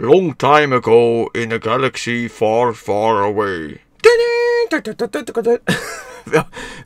long time ago in a galaxy far, far away.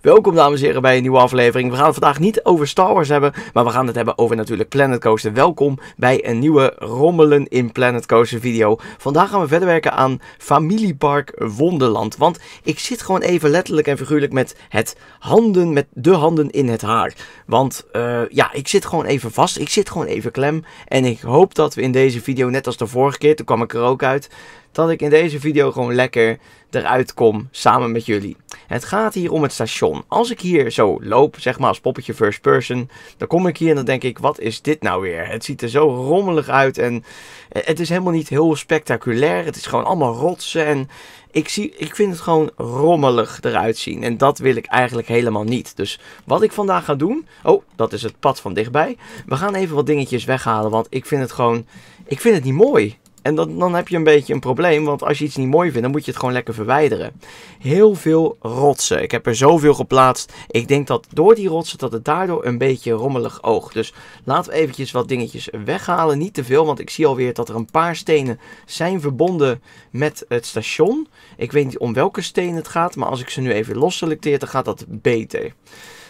Welkom dames en heren bij een nieuwe aflevering. We gaan het vandaag niet over Star Wars hebben, maar we gaan het hebben over natuurlijk Planet Coaster. Welkom bij een nieuwe Rommelen in Planet Coaster video. Vandaag gaan we verder werken aan Familiepark Wonderland. Want ik zit gewoon even letterlijk en figuurlijk met het handen, met de handen in het haar. Want eh, ja, ik zit gewoon even vast, ik zit gewoon even klem. En ik hoop dat we in deze video, net als de vorige keer, toen kwam ik er ook uit dat ik in deze video gewoon lekker eruit kom samen met jullie. Het gaat hier om het station. Als ik hier zo loop, zeg maar als poppetje first person, dan kom ik hier en dan denk ik, wat is dit nou weer? Het ziet er zo rommelig uit en eh, het is helemaal niet heel spectaculair. Het is gewoon allemaal rotsen en ik, zie, ik vind het gewoon rommelig eruit zien. En dat wil ik eigenlijk helemaal niet. Dus wat ik vandaag ga doen, oh, dat is het pad van dichtbij. We gaan even wat dingetjes weghalen, want ik vind het gewoon, ik vind het niet mooi. En dat, dan heb je een beetje een probleem, want als je iets niet mooi vindt, dan moet je het gewoon lekker verwijderen. Heel veel rotsen. Ik heb er zoveel geplaatst. Ik denk dat door die rotsen, dat het daardoor een beetje rommelig oogt. Dus laten we eventjes wat dingetjes weghalen. Niet te veel, want ik zie alweer dat er een paar stenen zijn verbonden met het station. Ik weet niet om welke stenen het gaat, maar als ik ze nu even los selecteer, dan gaat dat beter.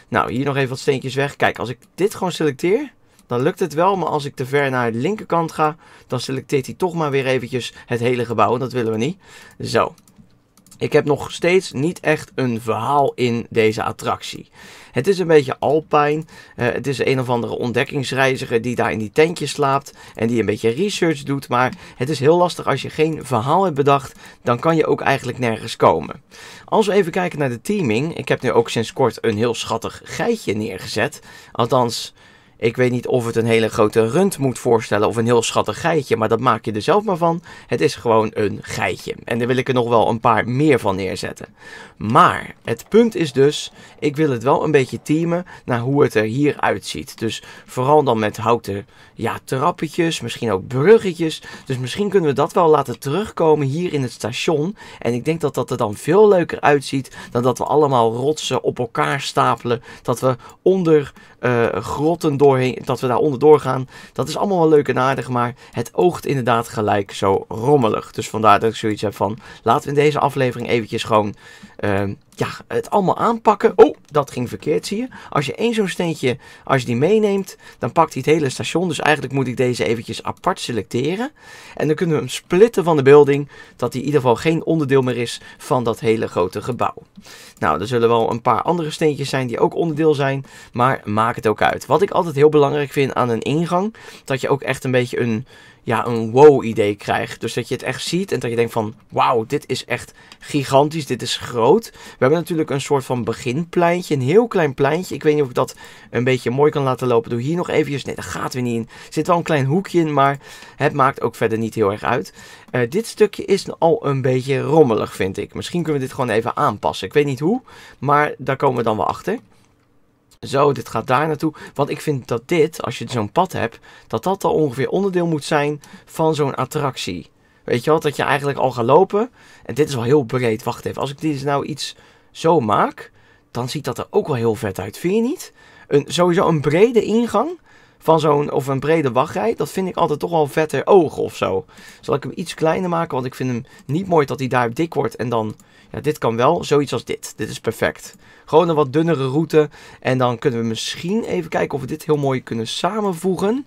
Nou, hier nog even wat steentjes weg. Kijk, als ik dit gewoon selecteer, dan lukt het wel. Maar als ik te ver naar de linkerkant ga, dan selecteert hij toch maar weer eventjes het hele gebouw. En dat willen we niet. Zo. Ik heb nog steeds niet echt een verhaal in deze attractie. Het is een beetje alpijn. Eh, het is een of andere ontdekkingsreiziger die daar in die tentje slaapt. En die een beetje research doet. Maar het is heel lastig als je geen verhaal hebt bedacht. Dan kan je ook eigenlijk nergens komen. Als we even kijken naar de teaming. Ik heb nu ook sinds kort een heel schattig geitje neergezet. Althans, ik weet niet of het een hele grote rund moet voorstellen of een heel schattig geitje, maar dat maak je er zelf maar van. Het is gewoon een geitje. En daar wil ik er nog wel een paar meer van neerzetten. Maar het punt is dus, ik wil het wel een beetje teamen naar hoe het er hier uitziet. Dus vooral dan met houten ja, trappetjes, misschien ook bruggetjes. Dus misschien kunnen we dat wel laten terugkomen hier in het station. En ik denk dat dat er dan veel leuker uitziet dan dat we allemaal rotsen op elkaar stapelen. Dat we onder eh, grotten door dat we daar onderdoor gaan. Dat is allemaal wel leuk en aardig, maar het oogt inderdaad gelijk zo rommelig. Dus vandaar dat ik zoiets heb van, laten we in deze aflevering eventjes gewoon... Ehm, ja, het allemaal aanpakken. Oh, dat ging verkeerd, zie je. Als je één zo'n steentje, als je die meeneemt, dan pakt hij het hele station. Dus eigenlijk moet ik deze eventjes apart selecteren. En dan kunnen we hem splitten van de building, dat hij in ieder geval geen onderdeel meer is van dat hele grote gebouw. Nou, er zullen wel een paar andere steentjes zijn die ook onderdeel zijn, maar maak het ook uit. Wat ik altijd heel belangrijk vind aan een ingang, dat je ook echt een beetje een ja, een wow-idee krijgt. Dus dat je het echt ziet en dat je denkt van... wauw, dit is echt gigantisch, dit is groot. We hebben natuurlijk een soort van beginpleintje, een heel klein pleintje. Ik weet niet of ik dat een beetje mooi kan laten lopen. Doe hier nog eventjes. Nee, dat gaat weer niet in. Er zit wel een klein hoekje in, maar het maakt ook verder niet heel erg uit. Eh, dit stukje is al een beetje rommelig, vind ik. Misschien kunnen we dit gewoon even aanpassen. Ik weet niet hoe, maar daar komen we dan wel achter zo, dit gaat daar naartoe. Want ik vind dat dit, als je zo'n pad hebt, dat dat al ongeveer onderdeel moet zijn van zo'n attractie. Weet je wel, dat je eigenlijk al gaat lopen. En dit is wel heel breed. Wacht even, als ik dit nou iets zo maak, dan ziet dat er ook wel heel vet uit. Vind je niet? Een, sowieso een brede ingang van zo'n of een brede wachtrij, dat vind ik altijd toch wel vetter oog of zo. Zal ik hem iets kleiner maken, want ik vind hem niet mooi dat hij daar dik wordt en dan, ja, dit kan wel, zoiets als dit. Dit is perfect. Gewoon een wat dunnere route en dan kunnen we misschien even kijken of we dit heel mooi kunnen samenvoegen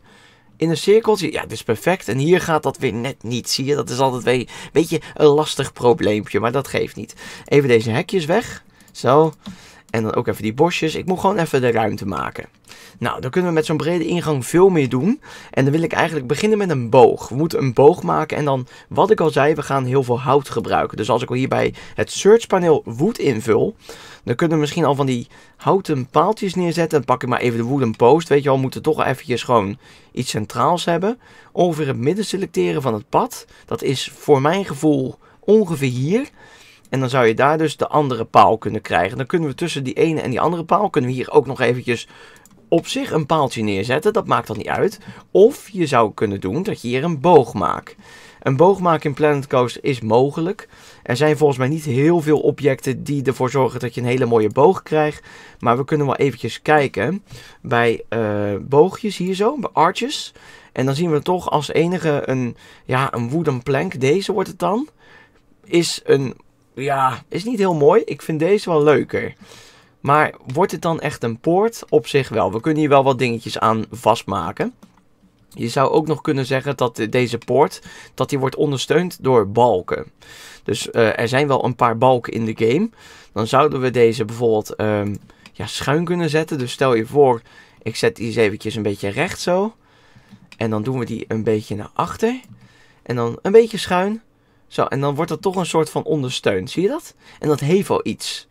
in een cirkeltje. Ja, dit is perfect. En hier gaat dat weer net niet. Zie je, dat is altijd weer een beetje een lastig probleempje. Maar dat geeft niet. Even deze hekjes weg. Zo. En dan ook even die bosjes. Ik moet gewoon even de ruimte maken. Nou, dan kunnen we met zo'n brede ingang veel meer doen. En dan wil ik eigenlijk beginnen met een boog. We moeten een boog maken en dan, wat ik al zei, we gaan heel veel hout gebruiken. Dus als ik hierbij het searchpaneel wood invul, dan kunnen we misschien al van die houten paaltjes neerzetten. Dan pak ik maar even de wooden post, weet je al, We moeten toch eventjes gewoon iets centraals hebben. Ongeveer het midden selecteren van het pad. Dat is voor mijn gevoel ongeveer hier. En dan zou je daar dus de andere paal kunnen krijgen. Dan kunnen we tussen die ene en die andere paal kunnen we hier ook nog eventjes op zich een paaltje neerzetten, dat maakt dan niet uit. Of je zou kunnen doen dat je hier een boog maakt. Een boog maken in Planet Coaster is mogelijk. Er zijn volgens mij niet heel veel objecten die ervoor zorgen dat je een hele mooie boog krijgt. Maar we kunnen wel eventjes kijken bij eh, boogjes hier zo, bij arches. En dan zien we toch als enige een, ja, een wooden plank. Deze wordt het dan. Is een, ja, is niet heel mooi. Ik vind deze wel leuker. Maar wordt het dan echt een poort? Op zich wel. We kunnen hier wel wat dingetjes aan vastmaken. Je zou ook nog kunnen zeggen dat deze poort dat die wordt ondersteund door balken. Dus eh, er zijn wel een paar balken in de game. Dan zouden we deze bijvoorbeeld ehm, ja, schuin kunnen zetten. Dus stel je voor, ik zet die eens eventjes een beetje recht zo. En dan doen we die een beetje naar achter. En dan een beetje schuin. Zo, en dan wordt dat toch een soort van ondersteund. Zie je dat? En dat heeft wel iets.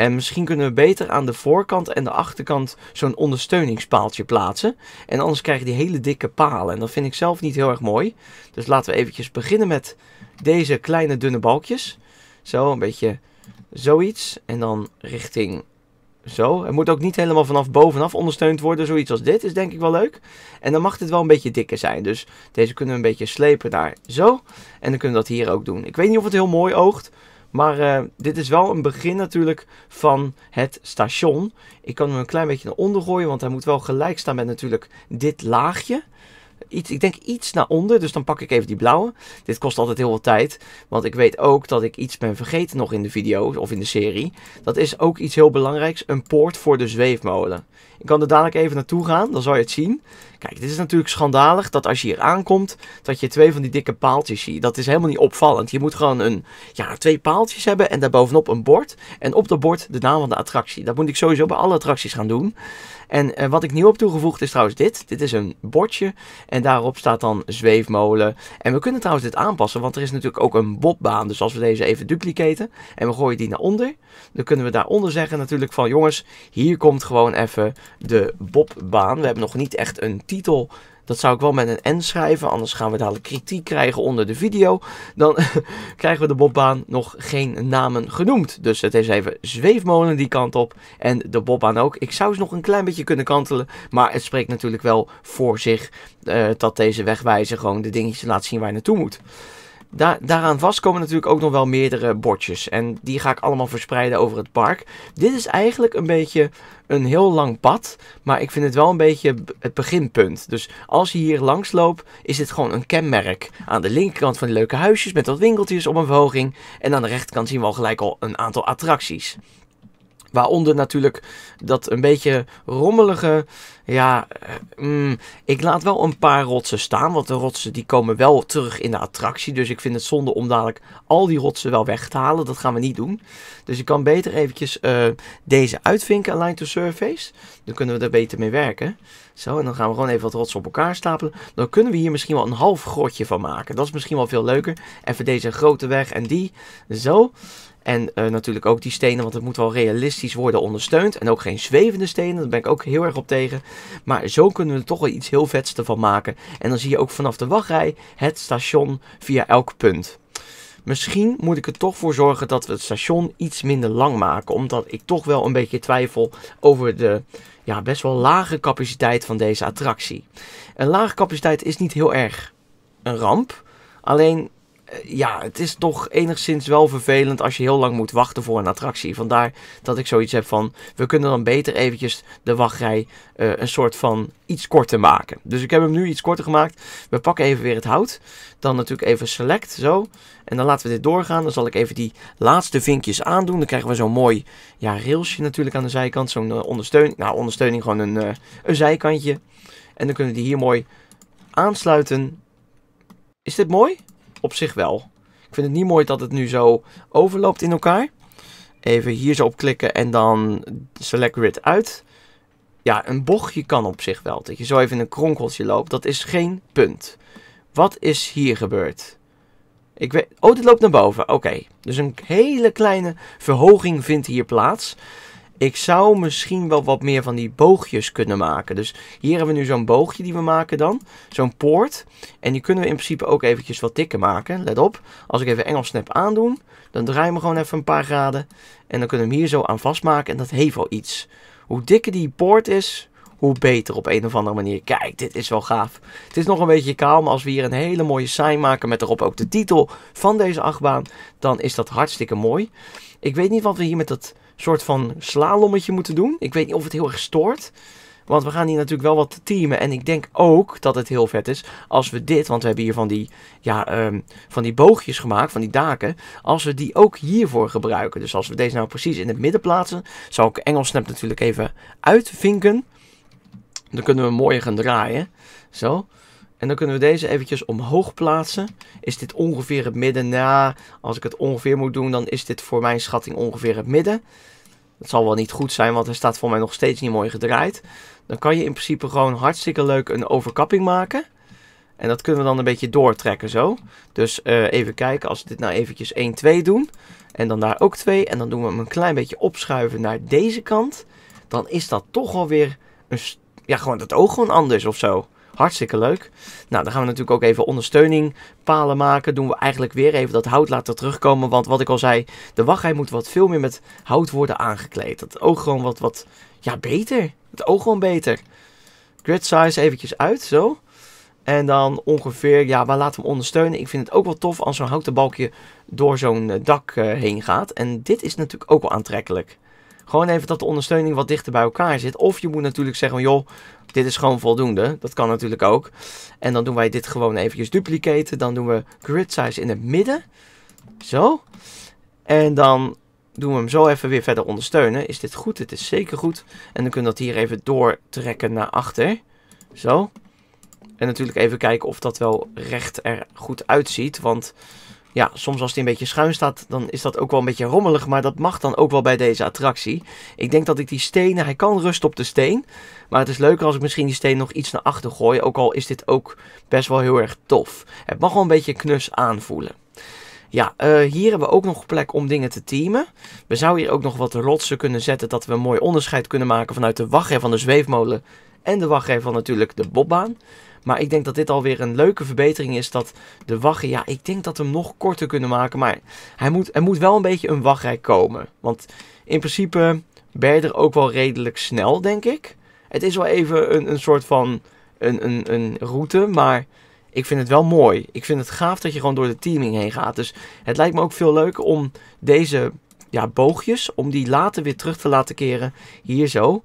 En misschien kunnen we beter aan de voorkant en de achterkant zo'n ondersteuningspaaltje plaatsen. En anders krijg je die hele dikke palen. En dat vind ik zelf niet heel erg mooi. Dus laten we eventjes beginnen met deze kleine dunne balkjes. Zo, een beetje zoiets. En dan richting zo. Het moet ook niet helemaal vanaf bovenaf ondersteund worden. Zoiets als dit is denk ik wel leuk. En dan mag dit wel een beetje dikker zijn. Dus deze kunnen we een beetje slepen naar zo. En dan kunnen we dat hier ook doen. Ik weet niet of het heel mooi oogt. Maar eh, dit is wel een begin natuurlijk van het station. Ik kan hem een klein beetje naar onder gooien, want hij moet wel gelijk staan met natuurlijk dit laagje ik denk iets naar onder. Dus dan pak ik even die blauwe. Dit kost altijd heel veel tijd. Want ik weet ook dat ik iets ben vergeten nog in de video of in de serie. Dat is ook iets heel belangrijks. Een poort voor de zweefmolen. Ik kan er dadelijk even naartoe gaan. Dan zal je het zien. Kijk, dit is natuurlijk schandalig dat als je hier aankomt, dat je twee van die dikke paaltjes ziet. Dat is helemaal niet opvallend. Je moet gewoon een, ja, twee paaltjes hebben en daarbovenop een bord. En op dat bord de naam van de attractie. Dat moet ik sowieso bij alle attracties gaan doen. En eh, wat ik nieuw heb toegevoegd is trouwens dit. Dit is een bordje en daarop staat dan zweefmolen. En we kunnen trouwens dit aanpassen, want er is natuurlijk ook een bobbaan. Dus als we deze even duplicaten en we gooien die naar onder, dan kunnen we daaronder zeggen natuurlijk van jongens, hier komt gewoon even de bobbaan. We hebben nog niet echt een titel dat zou ik wel met een N schrijven, anders gaan we dadelijk kritiek krijgen onder de video. Dan krijgen we de bobbaan nog geen namen genoemd. Dus het is even zweefmolen die kant op en de bobbaan ook. Ik zou ze nog een klein beetje kunnen kantelen, maar het spreekt natuurlijk wel voor zich eh, dat deze wegwijzer gewoon de dingetjes laat zien waar je naartoe moet daaraan vast komen natuurlijk ook nog wel meerdere bordjes. En die ga ik allemaal verspreiden over het park. Dit is eigenlijk een beetje een heel lang pad. Maar ik vind het wel een beetje het beginpunt. Dus als je hier langs loopt, is dit gewoon een kenmerk. Aan de linkerkant van die leuke huisjes met wat winkeltjes op een verhoging. En aan de rechterkant zien we al gelijk al een aantal attracties. Waaronder natuurlijk dat een beetje rommelige. Ja, eh, mm, ik laat wel een paar rotsen staan. Want de rotsen die komen wel terug in de attractie. Dus ik vind het zonde om dadelijk al die rotsen wel weg te halen. Dat gaan we niet doen. Dus ik kan beter eventjes eh, deze uitvinken, Align to Surface. Dan kunnen we er beter mee werken. Zo, en dan gaan we gewoon even wat rots op elkaar stapelen. Dan kunnen we hier misschien wel een half grotje van maken. Dat is misschien wel veel leuker. Even deze grote weg en die. Zo. En eh, natuurlijk ook die stenen, want het moet wel realistisch worden ondersteund. En ook geen zwevende stenen, daar ben ik ook heel erg op tegen. Maar zo kunnen we er toch wel iets heel vets van maken. En dan zie je ook vanaf de wachtrij het station via elk punt. Misschien moet ik er toch voor zorgen dat we het station iets minder lang maken. Omdat ik toch wel een beetje twijfel over de ja, best wel lage capaciteit van deze attractie. Een lage capaciteit is niet heel erg een ramp. Alleen eh, ja, het is toch enigszins wel vervelend als je heel lang moet wachten voor een attractie. Vandaar dat ik zoiets heb van, we kunnen dan beter eventjes de wachtrij eh, een soort van iets korter maken. Dus ik heb hem nu iets korter gemaakt. We pakken even weer het hout. Dan natuurlijk even select, zo. En dan laten we dit doorgaan. Dan zal ik even die laatste vinkjes aandoen. Dan krijgen we zo'n mooi ja, railsje natuurlijk aan de zijkant. Zo'n uh, eh, ondersteuning, nou ondersteuning gewoon een, een zijkantje. En dan kunnen die hier mooi aansluiten. Is dit mooi? op zich wel. Ik vind het niet mooi dat het nu zo overloopt in elkaar. Even hier zo op klikken en dan select grid uit. Ja, een bochtje kan op zich wel. Dat je zo even in een kronkeltje loopt, dat is geen punt. Wat is hier gebeurd? Ik weet... Oh, dit loopt naar boven. Oké, dus een hele kleine verhoging vindt hier plaats ik zou misschien wel wat meer van die boogjes kunnen maken. Dus hier hebben we nu zo'n boogje die we maken dan. Zo'n poort. En die kunnen we in principe ook eventjes wat dikker maken. Let op, als ik even Engels snap aandoen, dan draaien we gewoon even een paar graden. En dan kunnen we hem hier zo aan vastmaken en dat heeft wel iets. Hoe dikker die poort is, hoe beter op een of andere manier. Kijk, dit is wel gaaf. Het is nog een beetje kaal, maar als we hier een hele mooie sign maken met erop ook de titel van deze achtbaan, dan is dat hartstikke mooi. Ik weet niet wat we hier met dat soort van slalommetje moeten doen. Ik weet niet of het heel erg stoort. Want we gaan hier natuurlijk wel wat teamen. En ik denk ook dat het heel vet is als we dit, want we hebben hier van die, ja, ehm, van die boogjes gemaakt, van die daken. Als we die ook hiervoor gebruiken. Dus als we deze nou precies in het midden plaatsen, zal ik Engelsnap natuurlijk even uitvinken. Dan kunnen we hem mooier gaan draaien. Zo. En dan kunnen we deze eventjes omhoog plaatsen. Is dit ongeveer het midden? Nou, als ik het ongeveer moet doen, dan is dit voor mijn schatting ongeveer het midden. Dat zal wel niet goed zijn, want hij staat voor mij nog steeds niet mooi gedraaid. Dan kan je in principe gewoon hartstikke leuk een overkapping maken. En dat kunnen we dan een beetje doortrekken zo. Dus eh, even kijken, als we dit nou eventjes 1, 2 doen. En dan daar ook 2. En dan doen we hem een klein beetje opschuiven naar deze kant. Dan is dat toch alweer een... Ja, gewoon dat oog gewoon anders of zo. Hartstikke leuk. Nou, dan gaan we natuurlijk ook even ondersteuning palen maken. Doen we eigenlijk weer even dat hout laten terugkomen. Want wat ik al zei, de wachtrij moet wat veel meer met hout worden aangekleed. Dat oog gewoon wat, wat, ja, beter. Het oog gewoon beter. Grid size eventjes uit, zo. En dan ongeveer, ja, waar laten we hem ondersteunen? Ik vind het ook wel tof als zo'n houten balkje door zo'n eh, dak eh, heen gaat. En dit is natuurlijk ook wel aantrekkelijk. Gewoon even dat de ondersteuning wat dichter bij elkaar zit. Of je moet natuurlijk zeggen, joh, dit is gewoon voldoende. Dat kan natuurlijk ook. En dan doen wij dit gewoon eventjes duplicaten. Dan doen we grid size in het midden. Zo. En dan doen we hem zo even weer verder ondersteunen. Is dit goed? Dit is zeker goed. En dan kunnen we dat hier even doortrekken naar achter. Zo. En natuurlijk even kijken of dat wel recht er goed uitziet. Want ja, soms als die een beetje schuin staat, dan is dat ook wel een beetje rommelig. Maar dat mag dan ook wel bij deze attractie. Ik denk dat ik die stenen, hij kan rust op de steen. Maar het is leuker als ik misschien die steen nog iets naar achter gooi. Ook al is dit ook best wel heel erg tof. Het mag wel een beetje knus aanvoelen. Ja, eh, hier hebben we ook nog plek om dingen te teamen. We zouden hier ook nog wat rotsen kunnen zetten. Dat we een mooi onderscheid kunnen maken vanuit de wachtrij van de zweefmolen. En de wachtrij van natuurlijk de bobbaan. Maar ik denk dat dit alweer een leuke verbetering is. Dat de wachten. ja, ik denk dat we hem nog korter kunnen maken. Maar hij moet, er moet wel een beetje een wachtrij komen. Want in principe ben je er ook wel redelijk snel, denk ik. Het is wel even een, een soort van een, een, een route, maar ik vind het wel mooi. Ik vind het gaaf dat je gewoon door de teaming heen gaat. Dus het lijkt me ook veel leuker om deze ja, boogjes, om die later weer terug te laten keren. Hier zo.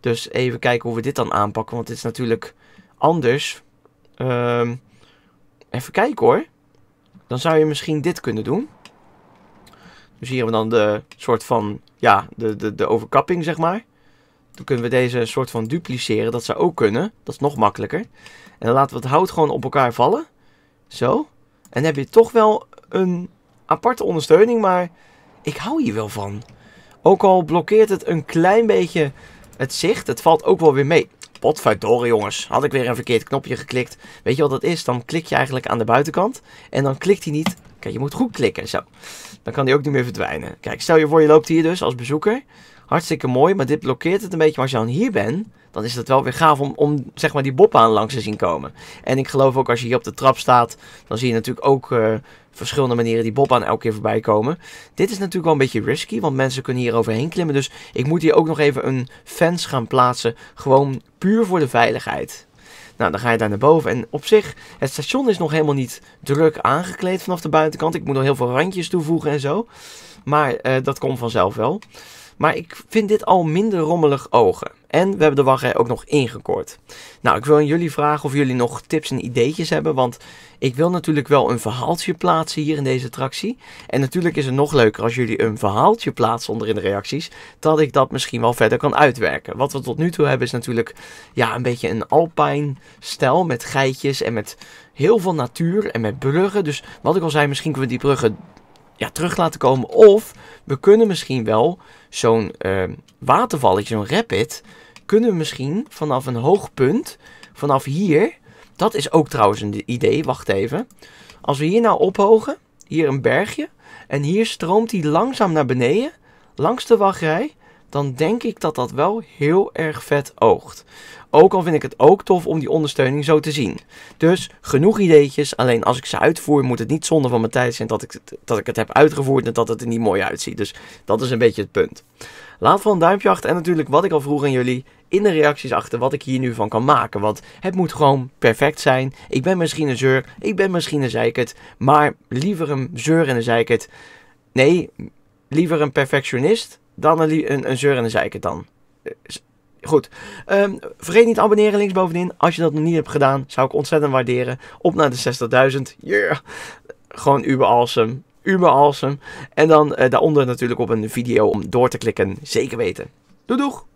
Dus even kijken hoe we dit dan aanpakken. Want dit is natuurlijk Anders, ehm, even kijken hoor. Dan zou je misschien dit kunnen doen. Dus hier hebben we dan de soort van, ja, de, de, de overkapping zeg maar. Dan kunnen we deze soort van dupliceren. Dat zou ook kunnen. Dat is nog makkelijker. En dan laten we het hout gewoon op elkaar vallen. Zo. En dan heb je toch wel een aparte ondersteuning. Maar ik hou hier wel van. Ook al blokkeert het een klein beetje het zicht. Het valt ook wel weer mee. Potverdorie jongens, had ik weer een verkeerd knopje geklikt. Weet je wat dat is? Dan klik je eigenlijk aan de buitenkant en dan klikt hij niet. Kijk, je moet goed klikken, zo. Dan kan hij ook niet meer verdwijnen. Kijk, stel je voor je loopt hier dus als bezoeker hartstikke mooi, maar dit blokkeert het een beetje. Maar als je dan hier bent, dan is het wel weer gaaf om, om zeg maar die bobbaan langs te zien komen. En ik geloof ook als je hier op de trap staat, dan zie je natuurlijk ook eh, verschillende manieren die bobbaan elke keer voorbij komen. Dit is natuurlijk wel een beetje risky, want mensen kunnen hier overheen klimmen. Dus ik moet hier ook nog even een fence gaan plaatsen, gewoon puur voor de veiligheid. Nou, dan ga je daar naar boven. En op zich, het station is nog helemaal niet druk aangekleed vanaf de buitenkant. Ik moet nog heel veel randjes toevoegen en zo. Maar eh, dat komt vanzelf wel. Maar ik vind dit al minder rommelig ogen. En we hebben de wachtrij ook nog ingekort. Nou, ik wil aan jullie vragen of jullie nog tips en ideetjes hebben. Want ik wil natuurlijk wel een verhaaltje plaatsen hier in deze attractie. En natuurlijk is het nog leuker als jullie een verhaaltje plaatsen onder in de reacties. Dat ik dat misschien wel verder kan uitwerken. Wat we tot nu toe hebben is natuurlijk ja, een beetje een alpine stijl. Met geitjes en met heel veel natuur en met bruggen. Dus wat ik al zei, misschien kunnen we die bruggen ja, terug laten komen. Of we kunnen misschien wel zo'n uh, watervalletje, zo'n rapid, kunnen we misschien vanaf een hoog punt, vanaf hier, dat is ook trouwens een idee, wacht even. Als we hier nou ophogen, hier een bergje, en hier stroomt hij langzaam naar beneden, langs de wachtrij, dan denk ik dat dat wel heel erg vet oogt. Ook al vind ik het ook tof om die ondersteuning zo te zien. Dus genoeg ideetjes, alleen als ik ze uitvoer moet het niet zonder van mijn tijd zijn dat ik, dat ik het heb uitgevoerd en dat het er niet mooi uitziet. Dus dat is een beetje het punt. Laat van een duimpje achter en natuurlijk wat ik al vroeg aan jullie in de reacties achter wat ik hier nu van kan maken. Want het moet gewoon perfect zijn. Ik ben misschien een zeur, ik ben misschien een zeikert, maar liever een zeur en een zeikert. Nee, liever een perfectionist dan een, een, een zeur en een zeiken dan. Eh, goed. Ehm, vergeet niet te abonneren linksbovenin. Als je dat nog niet hebt gedaan, zou ik ontzettend waarderen. Op naar de 60.000. Yeah. Gewoon uber awesome. Uber awesome. En dan eh, daaronder natuurlijk op een video om door te klikken. Zeker weten. Doei doeg!